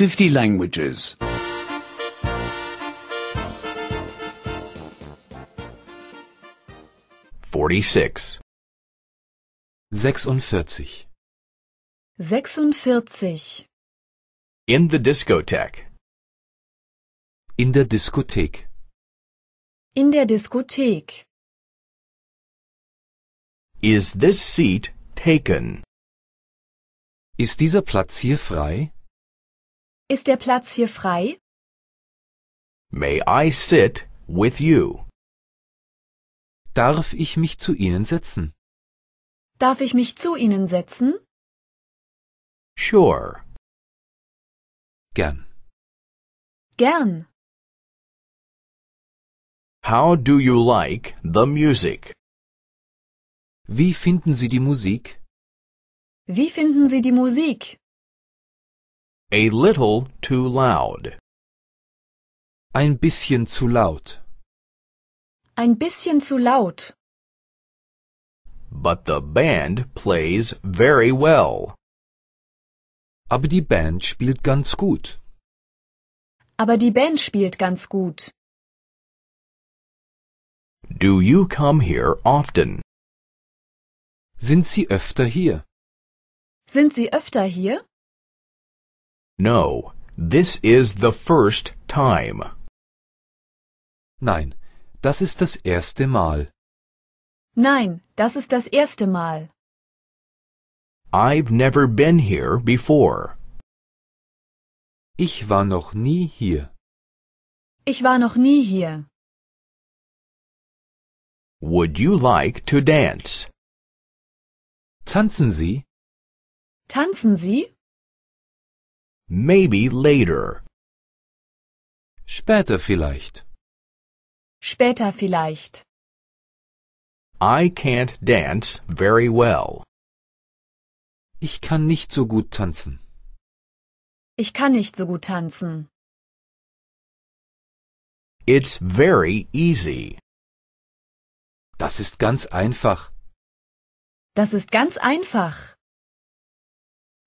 50 languages. 46. 46. 46. In the discotheque. In der Diskothek. In der Diskothek. Is this seat taken? Ist dieser Platz hier frei? Ist der Platz hier frei? May I sit with you? Darf ich mich zu Ihnen setzen? Darf ich mich zu Ihnen setzen? Sure. Gern. Gern. How do you like the music? Wie finden Sie die Musik? Wie finden Sie die Musik? A little too loud. Ein bisschen zu laut. Ein bisschen zu laut. But the band plays very well. Aber die Band spielt ganz gut. Aber die Band spielt ganz gut. Do you come here often? Sind Sie öfter hier? Sind Sie öfter hier? No, this is the first time. Nein, das ist das erste Mal. Nein, das ist das erste Mal. I've never been here before. Ich war noch nie hier. Ich war noch nie hier. Would you like to dance? Tanzen Sie? Tanzen Sie? Maybe later. Später vielleicht. Später vielleicht. I can't dance very well. Ich kann nicht so gut tanzen. Ich kann nicht so gut tanzen. It's very easy. Das ist ganz einfach. Das ist ganz einfach.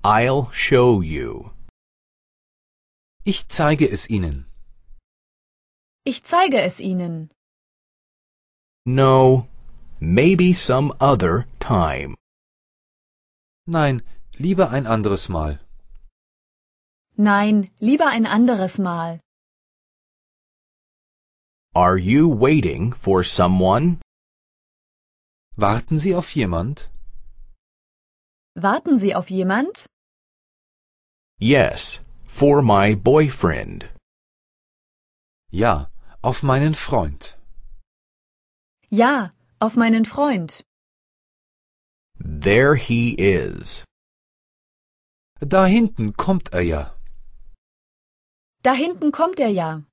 I'll show you. Ich zeige es Ihnen. Ich zeige es Ihnen. No, maybe some other time. Nein, lieber ein anderes Mal. Nein, lieber ein anderes Mal. Are you waiting for someone? Warten Sie auf jemand? Warten Sie auf jemand? Yes, For my boyfriend. Ja, auf meinen Freund. Ja, auf meinen Freund. There he is. Da hinten kommt er ja. Da hinten kommt er ja.